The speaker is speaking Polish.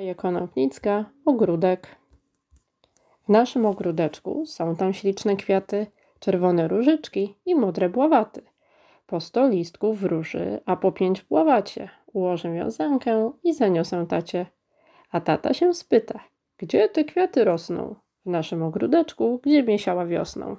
Maja Konopnicka, ogródek. W naszym ogródeczku są tam śliczne kwiaty, czerwone różyczki i modre bławaty. Po sto listków róży, a po pięć w bławacie. Ułożę wiązankę i zaniosę tacie. A tata się spyta, gdzie te kwiaty rosną? W naszym ogródeczku, gdzie miesiała wiosną.